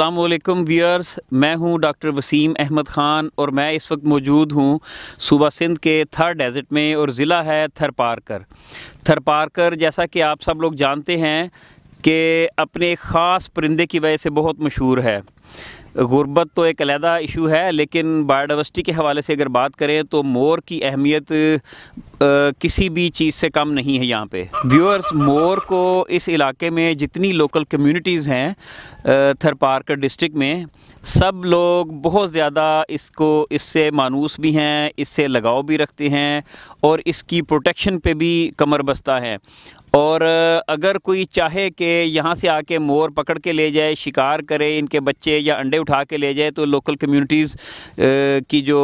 Aslam wears मैं हूं doctor Wasim Ahmad Khan और मैं इस वक्त मौजूद हूं सूबा सिंध के थर डेजर्ट में और ज़िला है थरपारकर थरपारकर जैसा कि आप सब लोग जानते हैं कि अपने ख़ास परिंदे की वजह से बहुत मशहूर है गुर्बत तो एक अलहदा इशू है लेकिन बायोडावर्सिटी के हवाले से अगर बात करें तो मोर की अहमियत किसी भी चीज़ से कम नहीं है यहाँ पे व्यूअर्स मोर को इस इलाके में जितनी लोकल कम्युनिटीज़ हैं थरपारकर डिस्ट्रिक्ट में सब लोग बहुत ज़्यादा इसको इससे मानूस भी हैं इससे लगाव भी रखते हैं और इसकी प्रोटेक्शन पे भी कमर बस्ता है और अगर कोई चाहे कि यहाँ से आके मोर पकड़ के ले जाए शिकार करे इनके बच्चे या अंडे उठा के ले जाए तो लोकल कम्युनिटीज़ की जो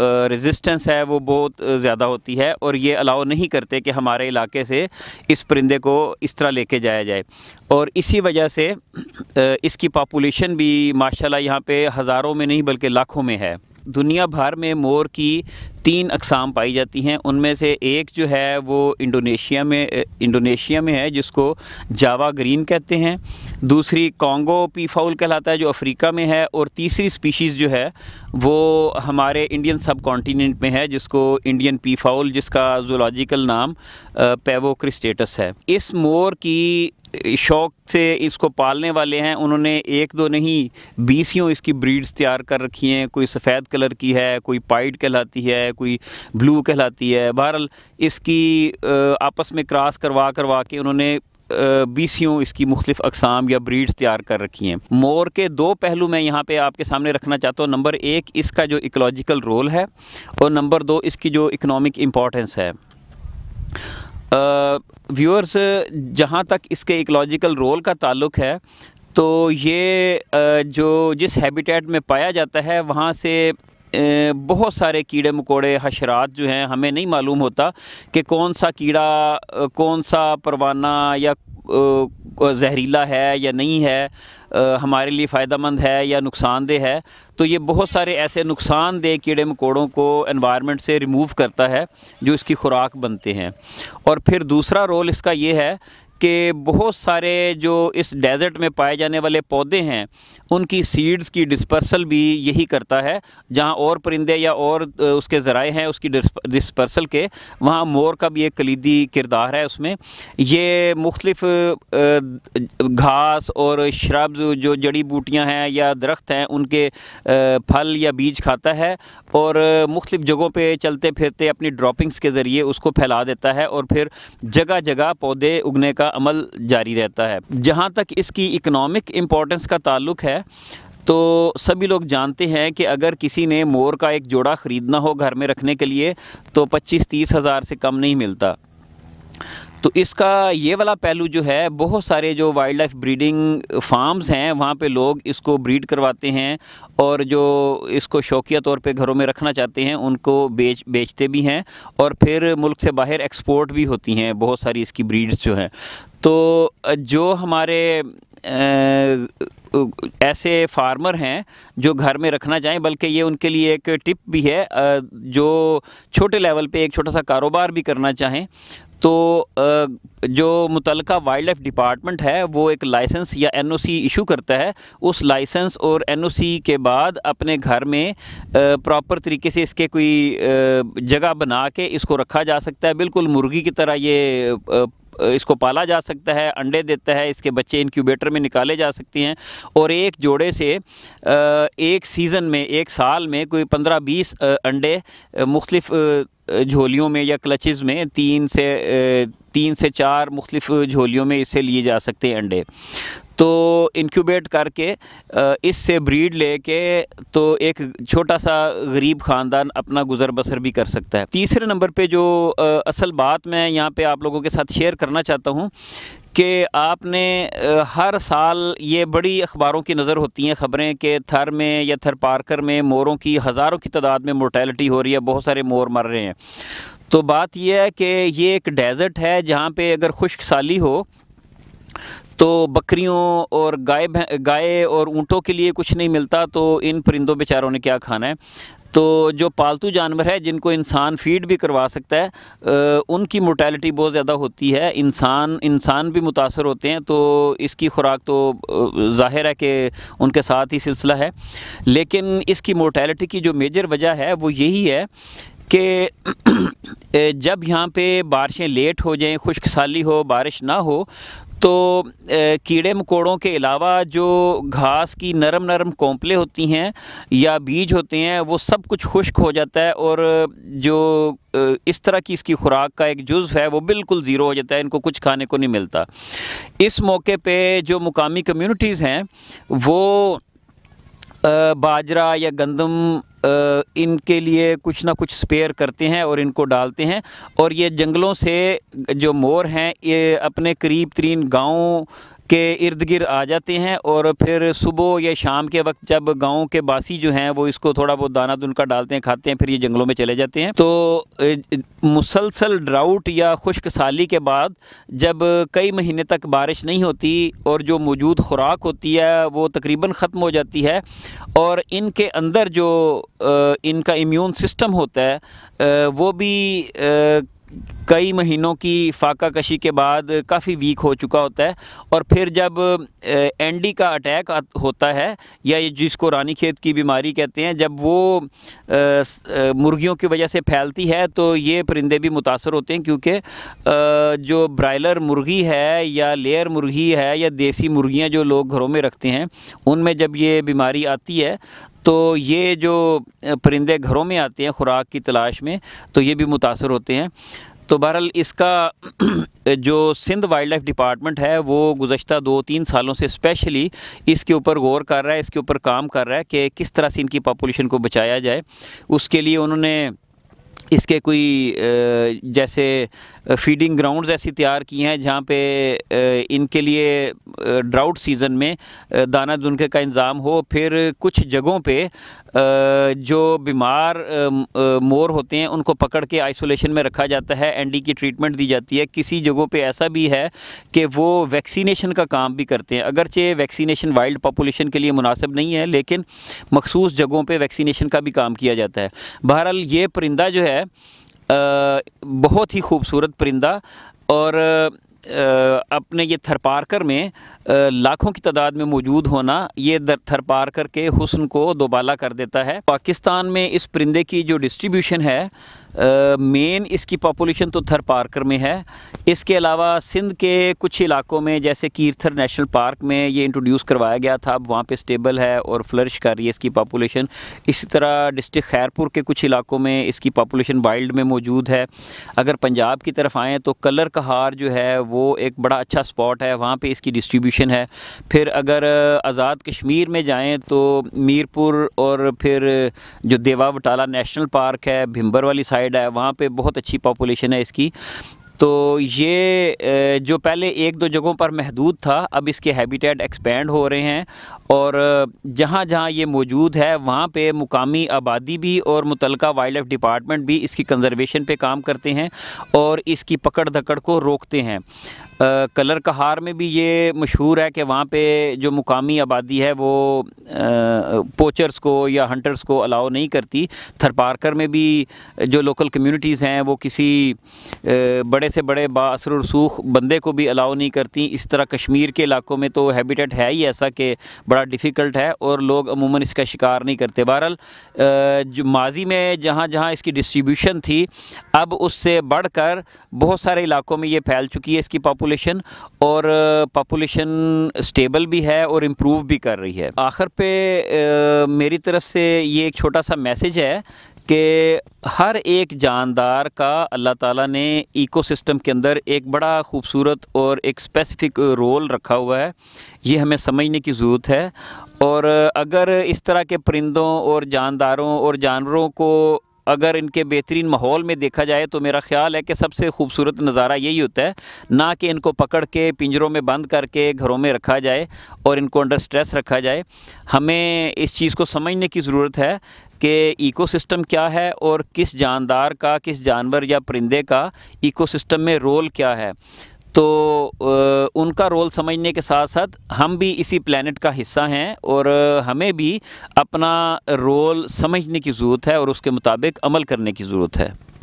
रेजिस्टेंस है वो बहुत ज़्यादा होती है और ये अलाउ नहीं करते कि हमारे इलाके से इस परिंदे को इस तरह लेके जाया जाए और इसी वजह से इसकी पापुलेशन भी माशाल्लाह यहाँ पे हज़ारों में नहीं बल्कि लाखों में है दुनिया भर में मोर की तीन अकसाम पाई जाती हैं उनमें से एक जो है वो इंडोनेशिया में इंडोनेशिया में है जिसको जावा ग्रीन कहते हैं दूसरी कॉन्गो पी फाउल कहलाता है जो अफ्रीका में है और तीसरी स्पीशीज़ जो है वो हमारे इंडियन सब कॉन्टीनेंट में है जिसको इंडियन पी फाउल जिसका जोलॉजिकल नाम पेवो क्रिस्टेटस है इस मोर की शौक से इसको पालने वाले हैं उन्होंने एक दो नहीं बीसियों इसकी ब्रीड्स तैयार कर रखी हैं कोई सफ़ेद कलर की है कोई पाइड कहलाती है कोई ब्लू कहलाती है बहरहाल इसकी आपस में क्रॉस करवा करवा के उन्होंने बीसियों इसकी मुख्तफ अकसाम या ब्रीड्स तैयार कर रखी हैं मोर के दो पहलू मैं यहाँ पे आपके सामने रखना चाहता हूँ नंबर एक इसका जो इकोलॉजिकल रोल है और नंबर दो इसकी जो इकनॉमिक इम्पॉर्टेंस है व्यूअर्स जहाँ तक इसके इकोलॉजिकल रोल का ताल्लुक है तो ये जो जिस हैबिटेट में पाया जाता है वहाँ से बहुत सारे कीड़े मकोड़े हशरात जो हैं हमें नहीं मालूम होता कि कौन सा कीड़ा कौन सा परवाना या जहरीला है या नहीं है हमारे लिए फ़ायदा मंद है या नुकसानदेह है तो ये बहुत सारे ऐसे नुकसानदेह कीड़े मकोड़ों को एनवायरनमेंट से रिमूव करता है जो इसकी खुराक बनते हैं और फिर दूसरा रोल इसका ये है कि बहुत सारे जो इस डेज़र्ट में पाए जाने वाले पौधे हैं उनकी सीड्स की डिस्पर्सल भी यही करता है जहाँ और परिंदे या और उसके ज़राए हैं उसकी डिस्पर्सल के वहाँ मोर का भी एक कलीदी किरदार है उसमें ये मुख्तलिफ घास और श्रब्स जो जड़ी बूटियाँ हैं या दरख्त हैं उनके फल या बीज खाता है और मुख्तलिफ जगहों पर चलते फिरते अपनी ड्रॉपिंग्स के ज़रिए उसको फैला देता है और फिर जगह जगह पौधे उगने का अमल जारी रहता है जहाँ तक इसकी इकनॉमिक इम्पोर्टेंस का ताल्लुक है तो सभी लोग जानते हैं कि अगर किसी ने मोर का एक जोड़ा ख़रीदना हो घर में रखने के लिए तो पच्चीस तीस हज़ार से कम नहीं मिलता तो इसका ये वाला पहलू जो है बहुत सारे जो वाइल्ड लाइफ ब्रीडिंग फार्म्स हैं वहाँ पे लोग इसको ब्रीड करवाते हैं और जो इसको शौकिया तौर पे घरों में रखना चाहते हैं उनको बेच बेचते भी हैं और फिर मुल्क से बाहर एक्सपोर्ट भी होती हैं बहुत सारी इसकी ब्रीड्स जो हैं तो जो हमारे आ, ऐसे फार्मर हैं जो घर में रखना चाहें बल्कि ये उनके लिए एक टिप भी है जो छोटे लेवल पे एक छोटा सा कारोबार भी करना चाहें तो जो मुतल वाइल्ड लाइफ डिपार्टमेंट है वो एक लाइसेंस या एन ओ सी इशू करता है उस लाइसेंस और एन ओ सी के बाद अपने घर में प्रॉपर तरीके से इसके कोई जगह बना के इसको रखा जा सकता है बिल्कुल मुर्गी की तरह ये इसको पाला जा सकता है अंडे देता है इसके बच्चे इनक्यूबेटर में निकाले जा सकते हैं और एक जोड़े से एक सीज़न में एक साल में कोई पंद्रह बीस अंडे मुख्तलिफ झोलियों में या क्लचेस में तीन से तीन से चार मुख्तलिफ झोलियों में इससे लिए जा सकते हैं अंडे तो इनक्यूबेट करके इससे ब्रीड लेके तो एक छोटा सा गरीब ख़ानदान अपना गुजर बसर भी कर सकता है तीसरे नंबर पे जो असल बात मैं यहाँ पे आप लोगों के साथ शेयर करना चाहता हूँ कि आपने हर साल ये बड़ी अखबारों की नज़र होती हैं ख़बरें कि थर में या थर पार्कर में मोरों की हज़ारों की तादाद में मोटेलिटी हो रही है बहुत सारे मोर मर रहे हैं तो बात यह है कि ये एक डेज़र्ट है जहाँ पे अगर खुश्क साली हो तो बकरियों और गाय गाय और ऊँटों के लिए कुछ नहीं मिलता तो इन परिंदों बेचारों ने क्या खाना है तो जो पालतू जानवर है जिनको इंसान फीड भी करवा सकता है उनकी मोटेलिटी बहुत ज़्यादा होती है इंसान इंसान भी मुतासर होते हैं तो इसकी खुराक तो ज़ाहिर है कि उनके साथ ही सिलसिला है लेकिन इसकी मोटेलिटी की जो मेजर वजह है वो यही है कि जब यहाँ पे बारिशें लेट हो जाएं साली हो बारिश ना हो तो कीड़े मकोड़ों के अलावा जो घास की नरम नरम कोंपले होती हैं या बीज होते हैं वो सब कुछ खुश्क हो जाता है और जो इस तरह की इसकी खुराक का एक जुज़ है वो बिल्कुल ज़ीरो हो जाता है इनको कुछ खाने को नहीं मिलता इस मौके पे जो मुकामी कम्युनिटीज़ हैं वो बाजरा या गंदम इनके लिए कुछ ना कुछ स्पेयर करते हैं और इनको डालते हैं और ये जंगलों से जो मोर हैं ये अपने करीब तरीन गाँव के इर्द गिर्द आ जाते हैं और फिर सुबह या शाम के वक्त जब गांव के बासी जो हैं वो इसको थोड़ा बहुत दाना दुन का डालते हैं खाते हैं फिर ये जंगलों में चले जाते हैं तो मुसलसल ड्राउट या खुश्क साली के बाद जब कई महीने तक बारिश नहीं होती और जो मौजूद खुराक होती है वो तकरीबन ख़त्म हो जाती है और इनके अंदर जो इनका इम्यून सिस्टम होता है वो भी कई महीनों की फाका कशी के बाद काफ़ी वीक हो चुका होता है और फिर जब एंडी का अटैक होता है या जिसको रानी खेत की बीमारी कहते हैं जब वो मुर्गियों की वजह से फैलती है तो ये परिंदे भी मुतासर होते हैं क्योंकि जो ब्रायलर मुर्गी है या लेयर मुर्गी है या देसी मुर्गियाँ जो लोग घरों में रखते हैं उनमें जब ये बीमारी आती है तो ये जो परिंदे घरों में आते हैं ख़ुराक की तलाश में तो ये भी मुतासर होते हैं तो बहरहाल इसका जो सिंध वाइल्ड लाइफ डिपार्टमेंट है वो गुज्त दो तीन सालों से स्पेशली इसके ऊपर गौर कर रहा है इसके ऊपर काम कर रहा है कि किस तरह से इनकी पॉपुलेशन को बचाया जाए उसके लिए उन्होंने इसके कोई जैसे फीडिंग ग्राउंड्स ऐसी तैयार की हैं जहाँ पे इनके लिए ड्राउट सीज़न में दाना दुनके का इंतज़ाम हो फिर कुछ जगहों पे जो बीमार मोर होते हैं उनको पकड़ के आइसोलेशन में रखा जाता है एंडी की ट्रीटमेंट दी जाती है किसी जगहों पे ऐसा भी है कि वो वैक्सीनेशन का काम भी करते हैं अगरचे वैक्सीनेशन वाइल्ड पॉपुलेशन के लिए मुनासिब नहीं है लेकिन मखसूस जगहों पर वैक्सीनेशन का भी काम किया जाता है बहरहाल ये परिंदा जो है आ, बहुत ही खूबसूरत परिंदा और अपने ये थरपारकर में लाखों की तादाद में मौजूद होना ये थरपारकर के हुसन को दोबाला कर देता है पाकिस्तान में इस परिंदे की जो डिस्ट्रीब्यूशन है मेन इसकी पॉपुलेशन तो थर पार्कर में है इसके अलावा सिंध के कुछ इलाकों में जैसे कीर्थर नेशनल पार्क में ये इंट्रोड्यूस करवाया गया था अब वहाँ पे स्टेबल है और फ्लरिश कर रही है इसकी पॉपुलेशन इसी तरह डिस्ट्रिक्ट खैरपुर के कुछ इलाकों में इसकी पॉपुलेशन वाइल्ड में मौजूद है अगर पंजाब की तरफ आएँ तो कलर कहार जो है वो एक बड़ा अच्छा स्पॉट है वहाँ पर इसकी डिस्ट्रीब्यूशन है फिर अगर आज़ाद कश्मीर में जाएँ तो मीरपुर और फिर जो देवा वटाला नेशनल पार्क है भिम्बर वाली साइड साइड है वहाँ पे बहुत अच्छी पॉपुलेशन है इसकी तो ये जो पहले एक दो जगहों पर महदूद था अब इसके हैबिटेट एक्सपेंड हो रहे हैं और जहाँ जहाँ ये मौजूद है वहाँ पे मुकामी आबादी भी और मुतलका वाइल्ड लाइफ डिपार्टमेंट भी इसकी कंजर्वेशन पे काम करते हैं और इसकी पकड़ धकड़ को रोकते हैं आ, कलर कहार में भी ये मशहूर है कि वहाँ पे जो मुकामी आबादी है वो आ, पोचर्स को या हंटर्स को अलाउ नहीं करती थरपारकर में भी जो लोकल कम्यूनिटीज़ हैं वो किसी आ, बड़े बड़े से बड़े बासर रसूख बंदे को भी अलाउ नहीं करती इस तरह कश्मीर के इलाकों में तो हैबिटेट है ही ऐसा कि बड़ा डिफ़िकल्ट है और लोग अमूमन इसका शिकार नहीं करते बहरहाल जो माजी में जहाँ जहाँ इसकी डिस्ट्रीब्यूशन थी अब उससे बढ़कर बहुत सारे इलाकों में ये फैल चुकी है इसकी पापोलेशन और पापोलेशन स्टेबल भी है और इम्प्रूव भी कर रही है आखिर पे मेरी तरफ से ये एक छोटा सा मैसेज है कि हर एक जानदार का अल्लाह ताला ने इकोसिस्टम के अंदर एक बड़ा खूबसूरत और एक स्पेसिफिक रोल रखा हुआ है ये हमें समझने की ज़रूरत है और अगर इस तरह के परिंदों और जानदारों और जानवरों को अगर इनके बेहतरीन माहौल में देखा जाए तो मेरा ख्याल है कि सबसे खूबसूरत नज़ारा यही होता है ना कि इनको पकड़ के पिंजरों में बंद करके घरों में रखा जाए और इनको अंडर स्ट्रेस रखा जाए हमें इस चीज़ को समझने की ज़रूरत है कि इकोसिस्टम क्या है और किस जानदार का किस जानवर या परिंदे का इकोसिस्टम में रोल क्या है तो उनका रोल समझने के साथ साथ हम भी इसी प्लानट का हिस्सा हैं और हमें भी अपना रोल समझने की ज़रूरत है और उसके मुताबिक अमल करने की ज़रूरत है